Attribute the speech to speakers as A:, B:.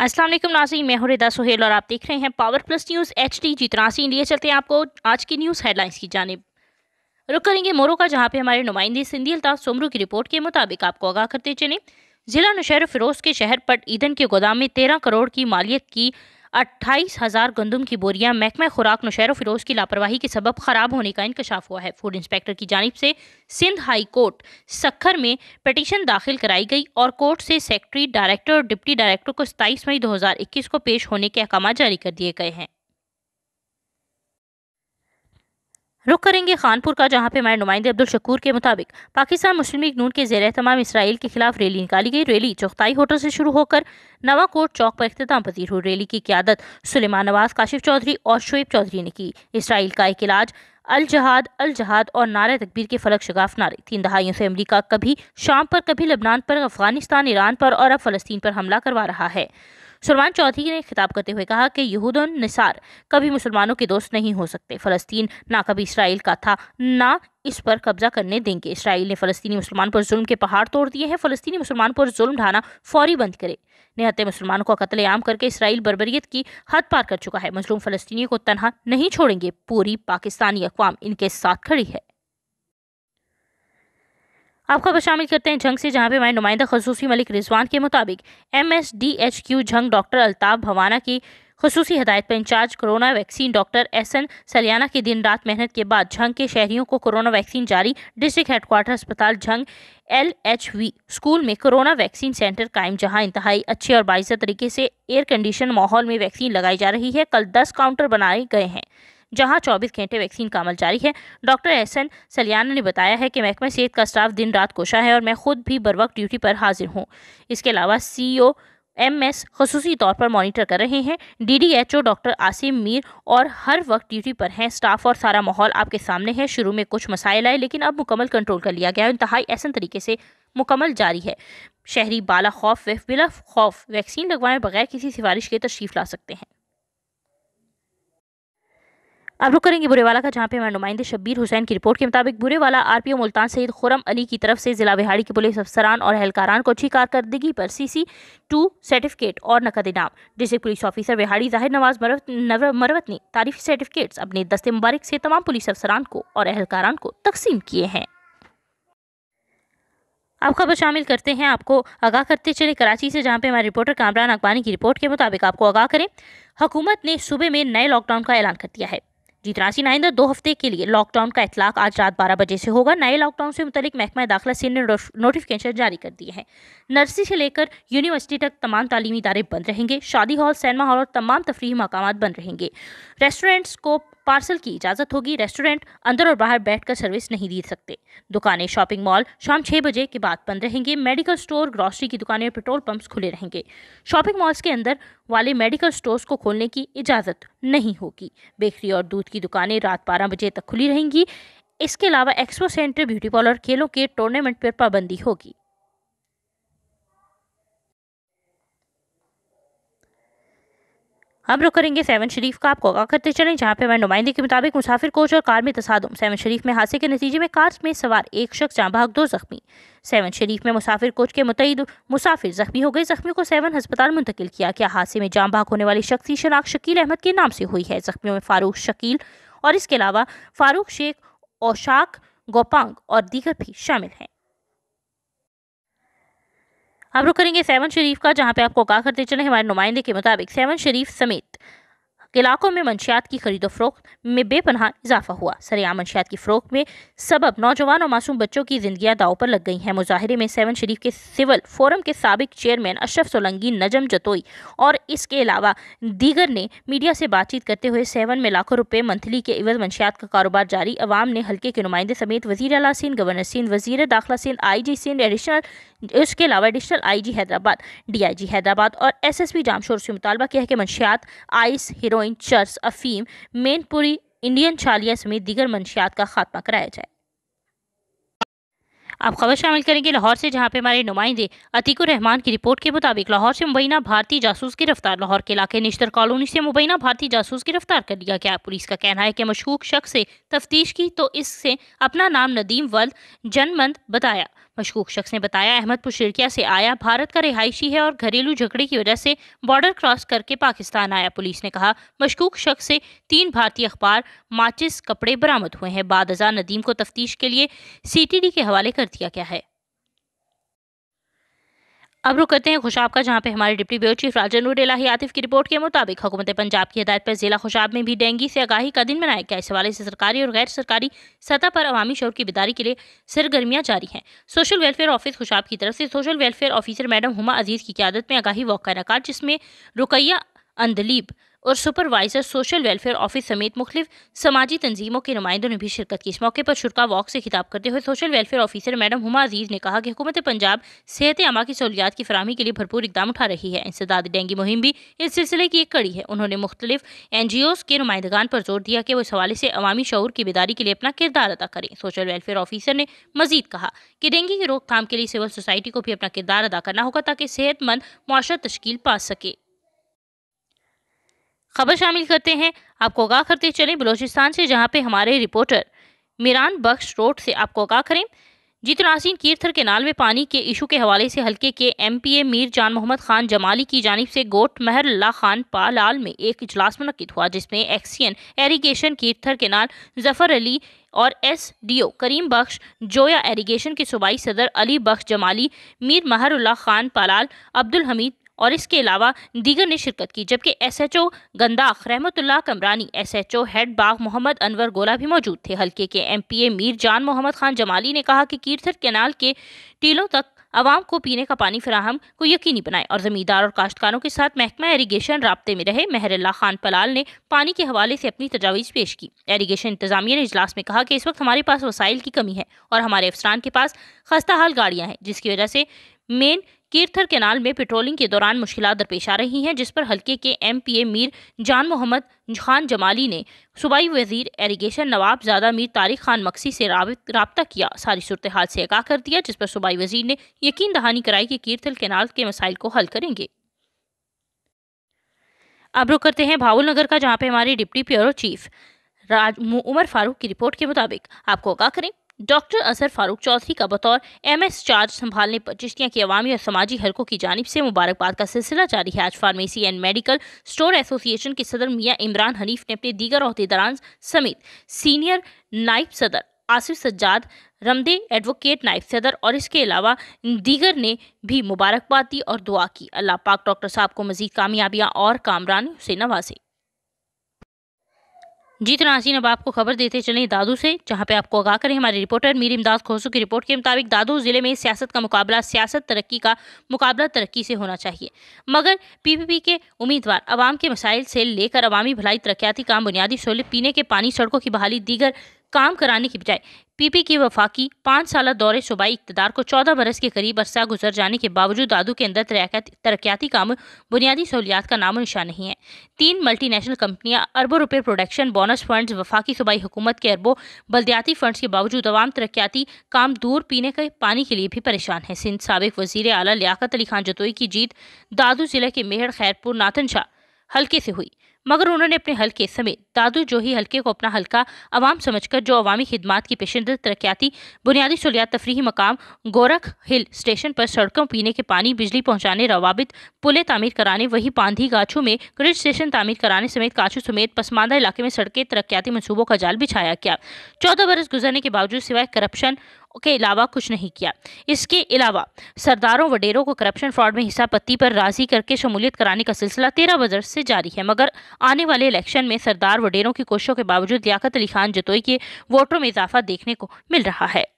A: Aslam Nazi मैं हूँ रिदा सुहेल और आप देख रहे हैं Power Plus News H D जी तरासी लिए चलते हैं आपको आज की न्यूज़ हेडलाइंस की जानब रुक करेंगे मोरो का जहाँ पे हमारे नुमाइंदे सिंधी अल्ताफ सोमरू की रिपोर्ट के मुताबिक आपको आगाह करते चले ज़िला नशहर फिरोज के शहर पर ईधन के गोदाम में तेरह करोड़ की मालियत की अट्ठाईस हज़ार गंदम की बोरियां महकमा खुराक नशहर फिरोज की लापरवाही के सबब ख़राब होने का इंकशाफ हुआ है फूड इंस्पेक्टर की जानब से सिंध हाई कोर्ट सखर में पटिशन दाखिल कराई गई और कोर्ट से सेक्रेटरी डायरेक्टर और डिप्टी डायरेक्टर को सताईस मई दो हज़ार इक्कीस को पेश होने के अहकाम जारी कर दिए गए हैं रुख करेंगे खानपुर का जहां पे हमारे नुमाइंदे अब्दुल शकूर के मुताबिक पाकिस्तान मुस्लिम लीग नून के जेर तमाम इसराइल के खिलाफ रैली निकाली गई रैली चौखताई होटल से शुरू होकर नवा कोट चौक पर अख्ताम पजीर हुई रैली की क्यादत सुलेमान नवाज काशिफ चौधरी और शुएब चौधरी ने की इसराइल का एक इलाज अल जहाद अल जहाद और नारा तकबीर के फलक शगाफ नारे तीन दहाइयों से अमरीका कभी शाम पर कभी लबनान पर अफगानिस्तान ईरान पर और अब फलस्तीन पर हमला करवा रहा है सलमान चौधरी ने खिताब करते हुए कहा कि यहूद निसार कभी मुसलमानों के दोस्त नहीं हो सकते फ़लस्तीन ना कभी इसराइल का था ना इस पर कब्जा करने देंगे इसराइल ने फ़लस्तीनी मुसलमान पर जुल्म के पहाड़ तोड़ दिए हैं फ़लस्तीनी मुसलमान पर जुल्म ढाना फौरी बंद करे निहत्ते मुसलमानों का आम करके इसराइल बरबरीत की हद पार कर चुका है मजलूम फ़लस्तीनियों को तनहा नहीं छोड़ेंगे पूरी पाकिस्तानी अकवाम इनके साथ खड़ी है अब खबर शामिल करते हैं जंग से जहां पे हमारे नुमाइंदा खसूसी मलिक रिजवान के मुताबिक M S D H Q Jhang doctor Altaf Bhawana की खसूसी हदायत पर incharge corona vaccine doctor S N Saliana की दिन रात मेहनत के बाद झंग के शहरियों को कोरोना वैक्सीन जारी डिस्ट्रिक्ट हेडक्वार्टर अस्पताल Jhang L H V school में कोरोना वैक्सीन सेंटर कायम जहां इंतहाई अच्छे और बाइजा तरीके से एयर कंडीशन माहौल में वैक्सीन लगाई जा रही है कल दस काउंटर बनाए गए हैं जहां 24 घंटे वैक्सीन का अमल जारी है डॉक्टर एस एन सलियाना ने बताया है कि महकमा सेहत का स्टाफ दिन रात कोशा है और मैं खुद भी बर वक्त ड्यूटी पर हाजिर हूँ इसके अलावा सी ओ एम एस खसूसी तौर पर मॉनिटर कर रहे हैं D D H O doctor Asim Mir और हर वक्त ड्यूटी पर हैं स्टाफ और सारा माहौल आपके सामने है शुरू में कुछ मसाइल आए लेकिन अब मुकम्मल कंट्रोल कर लिया गया है इंतहाई ऐसा तरीके से मुकम्मल जारी है शहरी बाला खौफ व बिला खौफ वैक्सीन लगवाए बगैर किसी सिफारिश के तशरीफ़ ला सकते हैं अब रुक करेंगे बुरेवाला का जहाँ पे हमारे नुमाइंदे शब्बीर हुसैन की रिपोर्ट के मुताबिक बुरेवाला आरपीओ मुल्तान सईद खुरम अली की तरफ से जिला बिहाड़ी के पुलिस अफसरान और अहलकारान को अच्छी कारकर्दगी पर सीसी टू सर्टिफिकेट और नकद इनाम डिस्ट्रिक्ट पुलिस ऑफिसर बिहाड़ी जाहिर नवाज मरवत मरवत ने तारीफी सर्टिफिकेट अपने दस्ते मुबारक से तमाम पुलिस अफसरान को और एहलकारान को तकसीम किए हैं अब खबर शामिल करते हैं आपको आगाह करते चले कराची से जहां पे हमारे रिपोर्टर कामरान अकबानी की रिपोर्ट के मुताबिक आपको आगाह करें हुकूमत ने सूबे में नए लॉकडाउन का ऐलान कर दिया है जीतरासी नाइंदा दो हफ्ते के लिए लॉकडाउन का इतलाक आज रात बारह बजे से होगा नए लॉकडाउन से मुतलिक महकमा दाखिला सिंह ने नोटिफिकेशन जारी कर दिए हैं नर्सरी से लेकर यूनिवर्सिटी तक तमाम तालीमी इदारे बंद रहेंगे शादी हॉल सिनेमा हॉल और तमाम तफरी मकाम बंद रहेंगे रेस्टोरेंट्स को पार्सल की इजाज़त होगी रेस्टोरेंट अंदर और बाहर बैठकर सर्विस नहीं दे सकते दुकानें शॉपिंग मॉल शाम छः बजे के बाद बंद रहेंगे मेडिकल स्टोर ग्रॉसरी की दुकानें और पेट्रोल पंप्स खुले रहेंगे शॉपिंग मॉल्स के अंदर वाले मेडिकल स्टोर्स को खोलने की इजाज़त नहीं होगी बेकरी और दूध की दुकानें रात बारह बजे तक खुली रहेंगी इसके अलावा एक्सपो सेंटर ब्यूटी पार्लर खेलों के टूर्नामेंट पर पाबंदी होगी अब रुक करेंगे सेवन शरीफ का आपको आगा करते चलें जहाँ पे हमारे नुमाइंदे के मुताबिक मुसाफिर कोच और कार में तसादम सेवन शरीफ में हादसे के नतीजे में कार में सवार एक शख्स जहाँ भाग दो जख्मी सेवन शरीफ में मुसाफिर कोच के मुतयद मुसाफिर जख्मी हो गए जख्मी को सेवन हस्पताल मुंतकिल किया गया हादसे में जाम भाग होने वाली शख्स की शनाख्त शकील अहमद के नाम से हुई है जख्मियों में फारूक शकील और इसके अलावा फारूक शेख औशाक गोपांग और दीगर भी शामिल हैं अब रुक करेंगे सेवन शरीफ का जहां पे आपको आगाह करते चले हमारे नुमाइंदे के मुताबिक सेवन शरीफ समेत इलाकों में मंशियात की खरीदो फरोख्त में बेपनाह इजाफा हुआ सरेआम मंशियात की फरोख्त में सबब नौजवान और मासूम बच्चों की जिंदगी दाव पर लग गई हैं मुजाहरे में सेवन शरीफ के सिविल फोरम के सबक चेयरमैन अशरफ सोलंगी नजम जतोई और इसके अलावा दीगर ने मीडिया से बातचीत करते हुए सेवन में लाखों रुपये मंथली के इवज मंशियात का कारोबार जारी अवाम ने हल्के के नुमाइंदे समेत वजी अला सिंह गवर्नर सिंह वजीर दाखिला Sindh I G Sindh additional इसके अलावा additional I G Hyderabad D I G Hyderabad और एस एस पी जामशोर से मुतालबा किया है कि मंशियात आइस हीरो हीरोइन चर्स अफीम मेनपुरी इंडियन छालिया समेत दीगर मंशियात का खात्मा कराया जाए आप खबर शामिल करेंगे लाहौर से जहां पे हमारे नुमाइंदे अतीकुर रहमान की रिपोर्ट के मुताबिक लाहौर से मुबैना भारतीय जासूस की लाहौर के इलाके निश्तर कॉलोनी से मुबैना भारतीय जासूस गिरफ्तार कर लिया गया पुलिस का कहना है कि मशकूक शख्स से तफ्तीश की तो इससे अपना नाम नदीम वल जनमंद बताया मशकूक शख्स ने बताया अहमदपुर शिरकिया से आया भारत का रिहायशी है और घरेलू झगड़े की वजह से बॉर्डर क्रॉस करके पाकिस्तान आया पुलिस ने कहा मशकूक शख्स से तीन भारतीय अखबार माचिस कपड़े बरामद हुए हैं बाद नदीम को तफ्तीश के लिए सीटीडी के हवाले कर कर दिया गया है अब रुक करते हैं खुशाब का जहां पे हमारे डिप्टी ब्यूरो चीफ राजन उडेलाही आतिफ की रिपोर्ट के मुताबिक हुकूमत पंजाब की हदायत पर जिला खुशाब में भी डेंगी से आगाही का दिन मनाया गया इस हवाले से सरकारी और गैर सरकारी सतह पर अवामी शोर की बिदारी के लिए सरगर्मियां जारी हैं सोशल वेलफेयर ऑफिस खुशाब की तरफ से social welfare officer madam Huma Aziz की क्यादत में आगाही वॉक का इनका जिसमें रुकैया अंदलीब और सुपरवाइजर सोशल वेलफेयर ऑफिस समेत मुख्तु समाजी तंजीमों के नुमाइंदों ने भी शिरकत की इस मौके पर शुरा वॉक से खिताब करते हुए social welfare officer madam Huma Aziz ने कहा कि हुकूमत पंजाब सेहत आमा की सहूलियात की फरहमी के लिए भरपूर इकदाम उठा रही है इंसदाद डेंगी मुहिम भी इस सिलसिले की एक कड़ी है उन्होंने मुख्तलिफ एन जी ओज़ के नुमाइंदगान पर जोर दिया कि वो इस हवाले से अवामी शौर की बेदारी के लिए अपना किरदार अदा करें सोशल वेलफेयर ऑफिसर ने मजीद कहा कि डेंगी की रोकथाम के लिए सिविल सोसाइटी को भी अपना किरदार अदा करना होगा ताकि सेहतमंद मुआरा तश्कील पा सके खबर शामिल करते हैं आपको आगाह करते चलें बलोचिस्तान से जहाँ पे हमारे रिपोर्टर मीरान बख्श रोड से आपको आगाह करें नासिन कीर्थर के नाल में पानी के इशू के हवाले से हल्के के एमपीए मीर जान मोहम्मद खान जमाली की जानब से गोट ला खान पालाल में एक इजलास मनद हुआ जिसमें XEN irrigation Kirthar canal Zafar Ali और S D O Karim Bakhsh Joya irrigation के सूबाई सदर अली बख्श जमाली मीर महरुल्ला खान पालाल अब्दुल हमीद और इसके अलावा दीगर ने शिरकत की जबकि S H O Gandakha Rahmatullah Kamrani S H O head Bagh Mohammad Anwar Gola भी मौजूद थे हल्के के एम पी ए मीर जान मोहम्मद खान जमाली ने कहा कि कीर्थर कैनाल के टीलों तक आवाम को पीने का पानी फराहम को यकीनी बनाए और जमींदार और काश्तकारों के साथ महकमा एरीगेशन रबते में रहे मेहरल्ला खान पलाल ने पानी के हवाले से अपनी तजावीज़ पेश की एरीगेशन इंतजामिया ने इजलास में कहा कि इस वक्त हमारे पास वसाइल की कमी है और हमारे अफसरान के पास खस्ता हाल गाड़ियाँ हैं जिसकी वजह से मेन कीर्थर केनाल में पेट्रोलिंग के दौरान मुश्किल दरपेश आ रही हैं जिस पर हल्के के एमपीए मीर जान मोहम्मद खान जमाली ने सूबाई वजीर एरीगेशन ज्यादा मीर तारिक खान मक्सी से रबता किया सारी सूरत हाल से आगाह कर दिया जिस पर सूबाई वजीर ने यकीन दहानी कराई कि कीर्थल कैनाल के मसाइल को हल करेंगे अब रुक करते हैं भावुल नगर का जहाँ पे हमारे deputy bureau chief Umar Farooq की रिपोर्ट के मुताबिक आपको आगाह करें डॉक्टर असर फारूक चौधरी का बतौर एम एस चार्ज संभालने पर चिश्तियाँ के अवामी और समाजी हलकों की जानब से मुबारकबाद का सिलसिला जारी है आज pharmacy and medical store association के सदर मियाँ इमरान हनीफ ने अपने दीगर अहदेदारान समेत सीनियर नायब सदर आसिफ सज्जाद रमदे एडवोकेट नायब सदर और इसके अलावा दीगर ने भी मुबारकबाद दी और दुआ की अल्लाह पाक डॉक्टर साहब को मजीद कामयाबियाँ और कामरान से नवाजे जीत तो नासिन अब आपको खबर देते चलें दादू से जहां पे आपको आगाह करें हमारे रिपोर्टर मीर इमदाद खोसू की रिपोर्ट के मुताबिक दादू ज़िले में सियासत का मुकाबला सियासत तरक्की का मुकाबला तरक्की से होना चाहिए मगर पीपीपी के उम्मीदवार अवाम के मसाइल से लेकर अवामी भलाई तरक्याती काम बुनियादी सहूलत पीने के पानी सड़कों की बहाली दीगर काम कराने की बजाय पीपी की वफाकी पाँच साल दौरे सूबाई इकतदार को चौदह बरस के करीब अरसा गुजर जाने के बावजूद दादू के अंदर तरक्याती काम बुनियादी सहूलियात का नामो निशान नहीं है तीन मल्टीनेशनल कंपनियां अरबों रुपये प्रोडक्शन बोनस फंड्स वफाकी सूबाई हुकूमत के अरबों बल्दियाती फंड्स के बावजूद अवाम तरक्याती काम दूर पीने के पानी के लिए भी परेशान है सिंध सबक वजीर अला लियाकत अली खान जतोई की जीत दादू जिले के मेहर खैरपुर नाथन शाह हल्के से हुई मगर उन्होंने अपने हल्के समेत दादू जोही हल्के को अपना हल्का अवाम समझकर जो अवामी खिदमत की पेशेंद तरक्याती बुनियादी सहूलियात तफरी मकाम गोरख हिल स्टेशन पर सड़कों पीने के पानी बिजली पहुँचाने रवाबित पुलें तामीर कराने वही पांधी गाछू में ग्रिड स्टेशन तामीर कराने समेत काछू समेत पसमानदा इलाके में सड़कें तरक्याती मनसूबों का जाल बिछाया गया चौदह बरस गुजरने के बावजूद सिवाय करप्शन के अलावा कुछ नहीं किया इसके अलावा सरदारों वडेरों को करप्शन फ्रॉड में हिस्सा पत्ती पर राजी करके शमूलियत कराने का सिलसिला तेरह बजट से जारी है मगर आने वाले इलेक्शन में सरदार वडेरों की कोशिशों के बावजूद लियाकत अली खान जतोई के वोटरों में इजाफा देखने को मिल रहा है